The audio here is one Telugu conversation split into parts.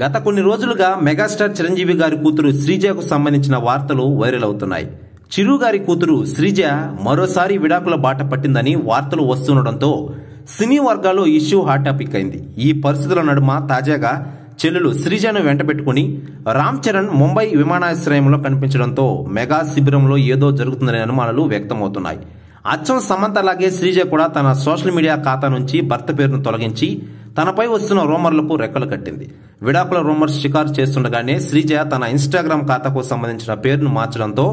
గత కొన్ని రోజులుగా మెగాస్టార్ చిరంజీవి గారి కూతురు శ్రీజకు సంబంధించిన వార్తలు వైరల్ అవుతున్నాయి చిరు గారి కూతురు శ్రీజ మరోసారి విడాకుల బాట పట్టిందని వార్తలు వస్తుండటంతో సినీ వర్గాల్లో ఇష్యూ హాట్ టాపిక్ అయింది ఈ పరిస్థితుల నడుమ తాజాగా చెల్లెలు శ్రీజను వెంట పెట్టుకుని రామ్ చరణ్ ముంబై విమానాశ్రయంలో కనిపించడంతో మెగా శిబిరంలో ఏదో జరుగుతుందనే అనుమానాలు వ్యక్తమవుతున్నాయి అచ్చం సమంతలాగే శ్రీజ కూడా తన సోషల్ మీడియా ఖాతా నుంచి భర్త పేరును తొలగించి తనపై వస్తున్న రూమర్లకు రెక్కలు కట్టింది విడాకుల రూమర్స్ షికారు చేస్తుండగానే శ్రీజయ తన ఇన్స్టాగ్రామ్ ఖాతాకు సంబంధించిన పేరును మార్చడంతో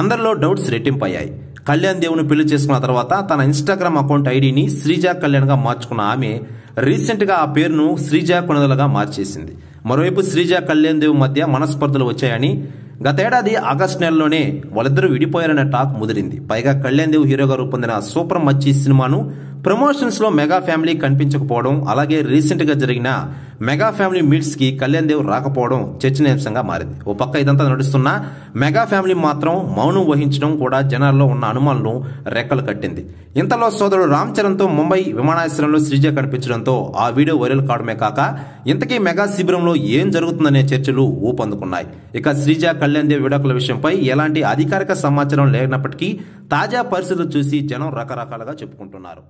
అందరిలో డౌట్స్ రెట్టింపయ్యాయి కళ్యాణ్ దేవుని పెళ్లి చేసుకున్న తర్వాత తన ఇన్స్టాగ్రామ్ అకౌంట్ ఐడిని శ్రీజ కళ్యాణ్గా మార్చుకున్న ఆమె రీసెంట్గా ఆ పేరును శ్రీజ కొనదలుగా మార్చేసింది మరోవైపు శ్రీజ కళ్యాణ్ దేవ్ మధ్య మనస్పర్ధలు వచ్చాయని గతేడాది ఆగస్ట్ నెలలోనే వాళ్ళిద్దరూ విడిపోయారనే టాక్ ముదిరింది పైగా కళ్యాణ్ దేవ్ హీరోగా రూపొందిన సూపర్ మచ్చి సినిమాను ప్రమోషన్స్లో మెగా ఫ్యామిలీ కనిపించకపోవడం అలాగే రీసెంట్గా జరిగిన మెగా ఫ్యామిలీ కి కళ్యాణ్ దేవ్ రాకపోవడం చర్చనీయాంశంగా మారింది ఓ పక్క ఇదంతా నడుస్తున్నా మెగా ఫ్యామిలీ మాత్రం మౌనం వహించడం కూడా జనాల్లో ఉన్న అనుమానులను రెక్కలు కట్టింది ఇంతలో సోదరుడు రామ్ తో ముంబై విమానాశ్రయంలో శ్రీజ కనిపించడంతో ఆ వీడియో వైరల్ కావడమే కాక ఇంతకీ మెగా శిబిరంలో ఏం జరుగుతుందనే చర్చలు ఊపందుకున్నాయి ఇక శ్రీజ కళ్యాణ్ దేవ్ విడాకుల విషయంపై ఎలాంటి అధికారిక సమాచారం లేనప్పటికీ తాజా పరిస్థితులు చూసి జనం రకరకాలుగా చెప్పుకుంటున్నారు